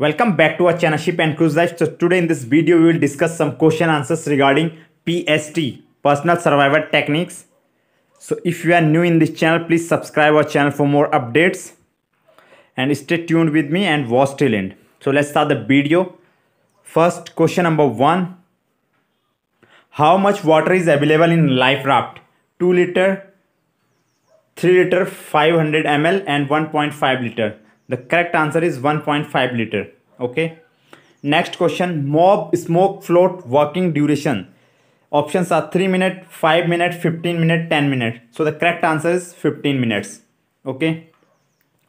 Welcome back to our channel Ship and Cruise Life. So today in this video we will discuss some question answers regarding PST Personal Survivor Techniques. So if you are new in this channel please subscribe our channel for more updates and stay tuned with me and watch till end. So let's start the video. First question number 1. How much water is available in life raft? 2 liter, 3 liter, 500 ml and 1.5 liter the correct answer is 1.5 liter okay next question mob smoke float working duration options are 3 minute 5 minute 15 minute 10 minute so the correct answer is 15 minutes okay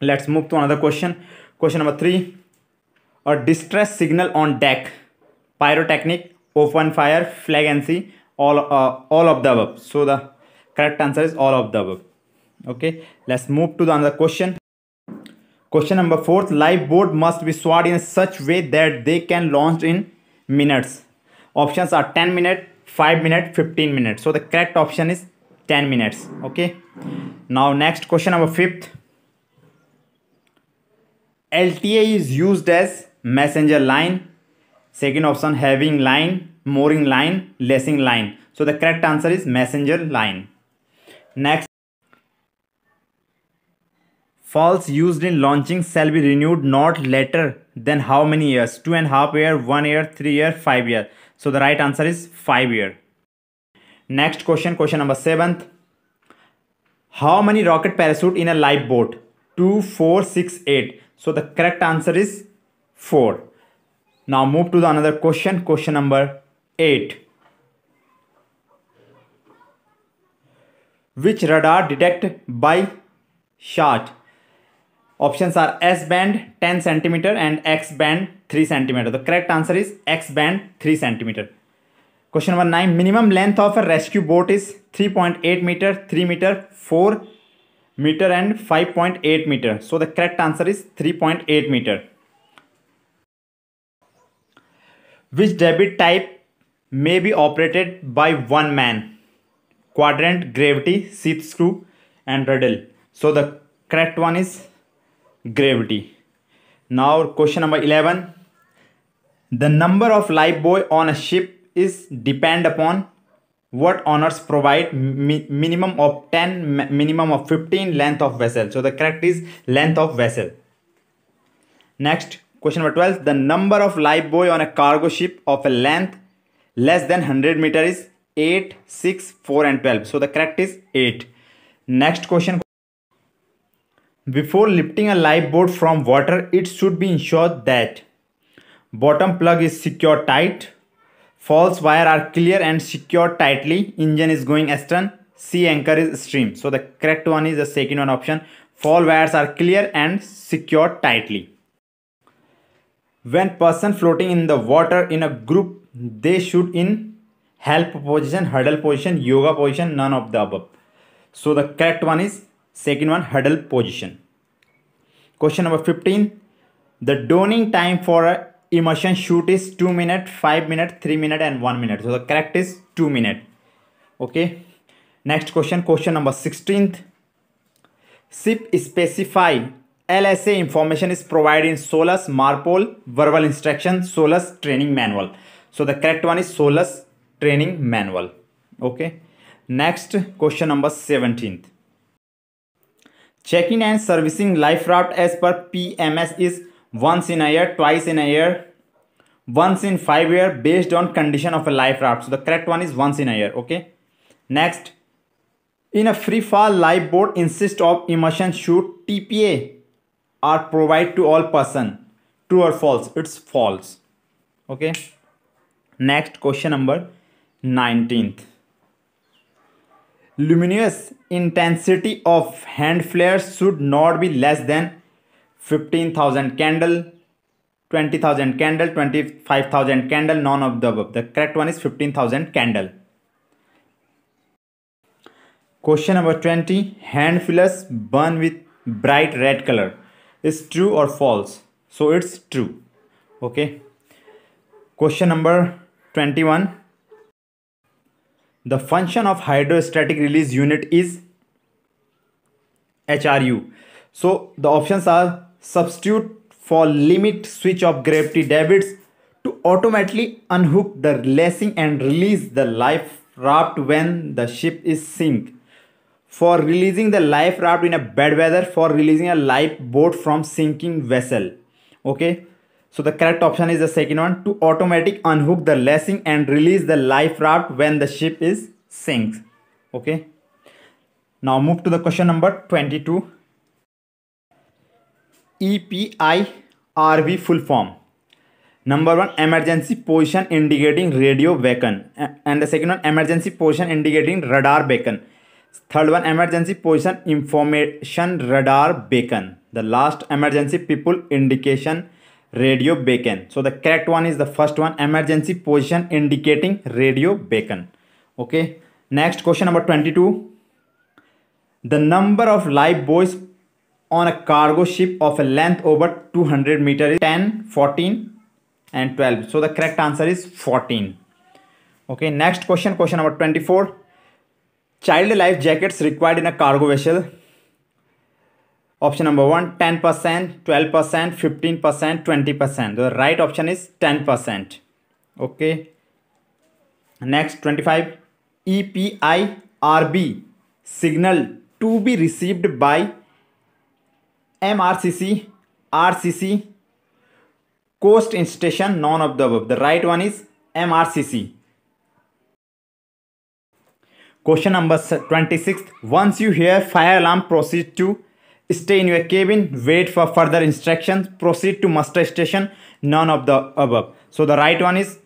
let's move to another question question number 3 a distress signal on deck pyrotechnic open fire flag and see all uh, all of the above so the correct answer is all of the above okay let's move to the another question Question number fourth, live must be sawed in such way that they can launch in minutes. Options are 10 minutes, 5 minutes, 15 minutes. So the correct option is 10 minutes. Okay. Now next question number fifth. LTA is used as messenger line. Second option having line, mooring line, lacing line. So the correct answer is messenger line. Next Falls used in launching shall be renewed not later than how many years? Two and a half year, one year, three year, five year. So the right answer is five year. Next question, question number seventh. How many rocket parachute in a lifeboat? Two, four, six, eight. So the correct answer is four. Now move to the another question, question number eight. Which radar detect by shot Options are S band 10 centimeter and X band 3 centimeter. The correct answer is X band 3 centimeter. Question number 9. Minimum length of a rescue boat is 3.8 meter, 3 meter, 4 meter and 5.8 meter. So the correct answer is 3.8 meter. Which debit type may be operated by one man? Quadrant, gravity, seat screw and rudder. So the correct one is gravity. Now question number 11. The number of life buoy on a ship is depend upon what honors provide mi minimum of 10 minimum of 15 length of vessel so the correct is length of vessel next question number 12 the number of life buoy on a cargo ship of a length less than 100 meter is 8 6 4 and 12 so the correct is 8 next question before lifting a lifeboat from water, it should be ensured that bottom plug is secure tight, false wire are clear and secured tightly, engine is going astern, Sea anchor is stream. So the correct one is the second one option. Fall wires are clear and secured tightly. When person floating in the water in a group, they should in help position, huddle position, yoga position, none of the above. So the correct one is Second one, huddle position. Question number 15. The donning time for a immersion shoot is 2 minute, 5 minute, 3 minute and 1 minute. So the correct is 2 minute. Okay. Next question, question number 16th. SIP specify LSA information is provided in SOLAS, MARPOL, verbal instruction, SOLAS training manual. So the correct one is SOLAS training manual. Okay. Next question number 17th. Checking and servicing life raft as per P M S is once in a year twice in a year once in five year based on condition of a life raft the correct one is once in a year okay next in a free fall life boat insist of immersion suit T P A are provide to all person true और false it's false okay next question number nineteenth luminous intensity of hand flares should not be less than 15000 candle 20000 candle 25000 candle none of the above the correct one is 15000 candle question number 20 hand flares burn with bright red color is true or false so it's true okay question number 21 the function of hydrostatic release unit is HRU. So the options are substitute for limit switch of gravity davits to automatically unhook the lacing and release the life raft when the ship is sink. For releasing the life raft in a bad weather, for releasing a life boat from sinking vessel. Okay so the correct option is the second one to automatic unhook the lashing and release the life raft when the ship is sinks. Okay. Now move to the question number 22. EPIRV full form. Number one emergency position indicating radio beacon and the second one emergency position indicating radar beacon. Third one emergency position information radar beacon. The last emergency people indication radio beacon so the correct one is the first one emergency position indicating radio beacon okay next question number 22 the number of live buoys on a cargo ship of a length over 200 meter is 10 14 and 12 so the correct answer is 14 okay next question question number 24 child life jackets required in a cargo vessel Option number 1 10%, 12%, 15%, 20%. The right option is 10%. Okay. Next 25 EPIRB signal to be received by MRCC, RCC, coast station, none of the above. The right one is MRCC. Question number 26. Once you hear fire alarm, proceed to Stay in your cabin, wait for further instructions, proceed to muster station, none of the above. So the right one is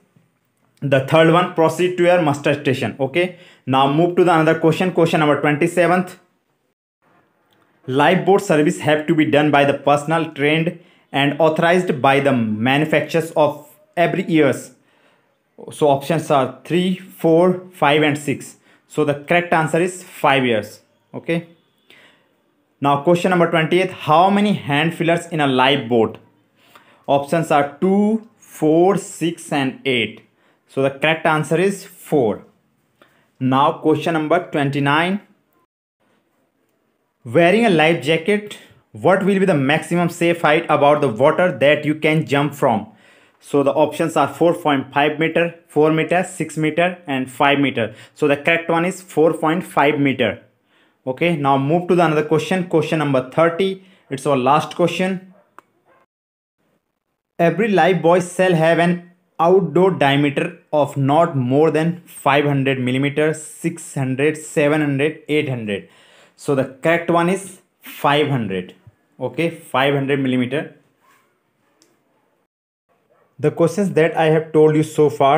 the third one, proceed to your muster station. Okay. Now move to the another question, question number 27th. Lifeboat service have to be done by the personnel trained and authorized by the manufacturers of every years. So options are 3, 4, 5 and 6. So the correct answer is 5 years. Okay. Now question number 28, how many hand fillers in a live boat? Options are 2, 4, 6 and 8. So the correct answer is 4. Now question number 29. Wearing a life jacket, what will be the maximum safe height about the water that you can jump from? So the options are 4.5 meter, 4 meter, 6 meter and 5 meter. So the correct one is 4.5 meter okay now move to the another question question number 30 it's our last question every live boy cell have an outdoor diameter of not more than 500 millimeter 600 700 800 so the correct one is 500 okay 500 millimeter the questions that i have told you so far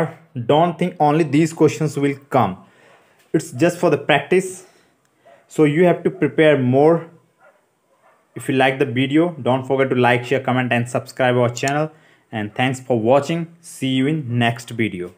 don't think only these questions will come it's just for the practice so you have to prepare more if you like the video don't forget to like share comment and subscribe our channel and thanks for watching see you in next video